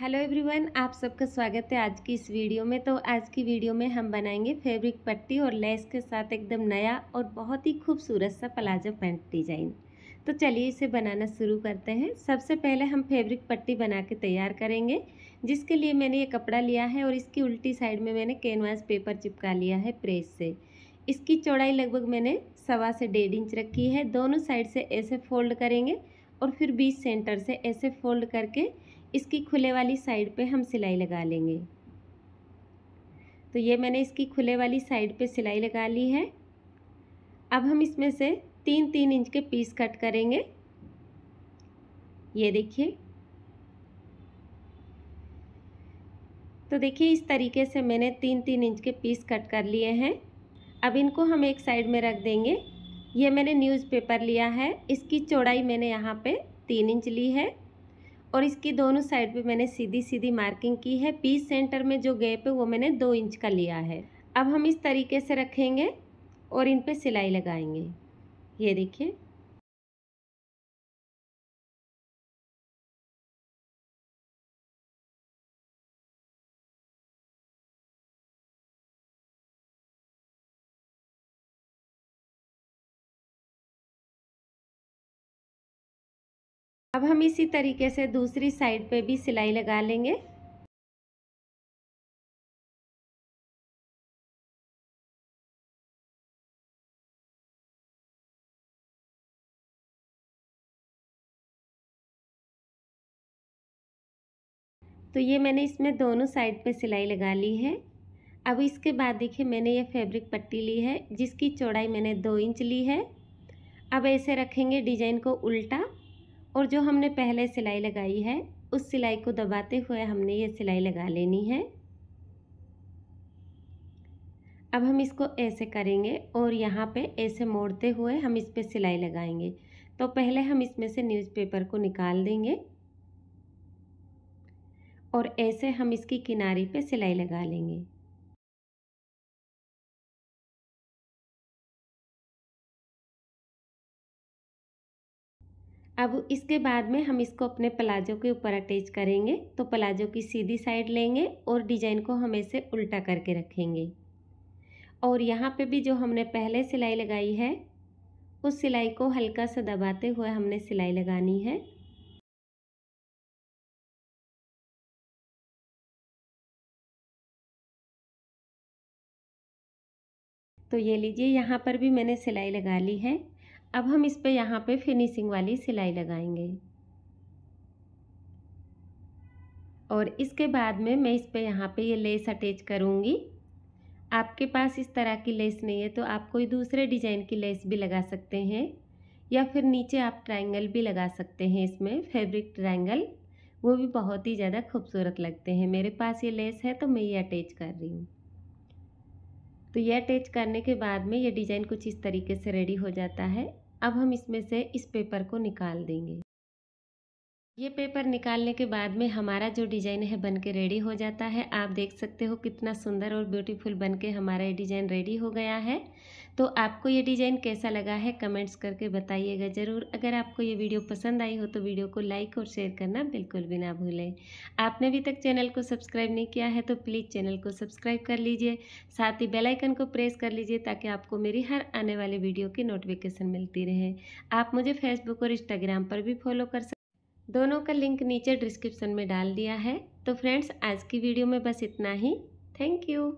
hello everyone आप सबका स्वागत है आज की इस वीडियो में तो आज की वीडियो में हम बनाएंगे फैब्रिक पट्टी और लेस के साथ एकदम नया और बहुत ही खूबसूरत सा प्लाजो पैंट डिजाइन तो चलिए इसे बनाना शुरू करते हैं सबसे पहले हम फैब्रिक पट्टी बना के तैयार करेंगे जिसके लिए मैंने ये कपड़ा लिया है और इसकी उल्टी साइड में मैंने कैनवास पेपर चिपका लिया है प्रेस से इसकी चौड़ाई लगभग मैंने सवा से डेढ़ इंच रखी है दोनों साइड से ऐसे फोल्ड करेंगे और फिर बीच सेंटर से ऐसे फोल्ड करके इसकी खुले वाली साइड पे हम सिलाई लगा लेंगे तो ये मैंने इसकी खुले वाली साइड पे सिलाई लगा ली है अब हम इसमें से तीन तीन इंच के पीस कट करेंगे ये देखिए तो देखिए इस तरीके से मैंने तीन तीन इंच के पीस कट कर लिए हैं अब इनको हम एक साइड में रख देंगे ये मैंने न्यूज़पेपर लिया है इसकी चौड़ाई मैंने यहाँ पे तीन इंच ली है और इसकी दोनों साइड पे मैंने सीधी सीधी मार्किंग की है पीस सेंटर में जो गैप है वो मैंने दो इंच का लिया है अब हम इस तरीके से रखेंगे और इन पर सिलाई लगाएंगे ये देखिए अब हम इसी तरीके से दूसरी साइड पे भी सिलाई लगा लेंगे तो ये मैंने इसमें दोनों साइड पे सिलाई लगा ली है अब इसके बाद देखिए मैंने ये फैब्रिक पट्टी ली है जिसकी चौड़ाई मैंने दो इंच ली है अब ऐसे रखेंगे डिजाइन को उल्टा और जो हमने पहले सिलाई लगाई है उस सिलाई को दबाते हुए हमने ये सिलाई लगा लेनी है अब हम इसको ऐसे करेंगे और यहाँ पे ऐसे मोड़ते हुए हम इस पर सिलाई लगाएंगे तो पहले हम इसमें से न्यूज़पेपर को निकाल देंगे और ऐसे हम इसकी किनारी पे सिलाई लगा लेंगे अब इसके बाद में हम इसको अपने प्लाजो के ऊपर अटैच करेंगे तो प्लाजो की सीधी साइड लेंगे और डिजाइन को हम ऐसे उल्टा करके रखेंगे और यहाँ पे भी जो हमने पहले सिलाई लगाई है उस सिलाई को हल्का सा दबाते हुए हमने सिलाई लगानी है तो ये लीजिए यहाँ पर भी मैंने सिलाई लगा ली है अब हम इस पे यहाँ पे फिनिशिंग वाली सिलाई लगाएंगे और इसके बाद में मैं इस पे यहाँ पे ये लेस अटैच करूँगी आपके पास इस तरह की लेस नहीं है तो आप कोई दूसरे डिजाइन की लेस भी लगा सकते हैं या फिर नीचे आप ट्रायंगल भी लगा सकते हैं इसमें फैब्रिक ट्रायंगल वो भी बहुत ही ज़्यादा खूबसूरत लगते हैं मेरे पास ये लेस है तो मैं ये अटैच कर रही हूँ तो ये अटैच करने के बाद में ये डिज़ाइन कुछ इस तरीके से रेडी हो जाता है अब हम इसमें से इस पेपर को निकाल देंगे ये पेपर निकालने के बाद में हमारा जो डिज़ाइन है बन के रेडी हो जाता है आप देख सकते हो कितना सुंदर और ब्यूटीफुल बन के हमारा ये डिज़ाइन रेडी हो गया है तो आपको ये डिज़ाइन कैसा लगा है कमेंट्स करके बताइएगा ज़रूर अगर आपको ये वीडियो पसंद आई हो तो वीडियो को लाइक और शेयर करना बिल्कुल भी ना भूलें आपने अभी तक चैनल को सब्सक्राइब नहीं किया है तो प्लीज़ चैनल को सब्सक्राइब कर लीजिए साथ ही बेलाइकन को प्रेस कर लीजिए ताकि आपको मेरी हर आने वाली वीडियो की नोटिफिकेशन मिलती रहे आप मुझे फेसबुक और इंस्टाग्राम पर भी फॉलो कर सकते दोनों का लिंक नीचे डिस्क्रिप्शन में डाल दिया है तो फ्रेंड्स आज की वीडियो में बस इतना ही थैंक यू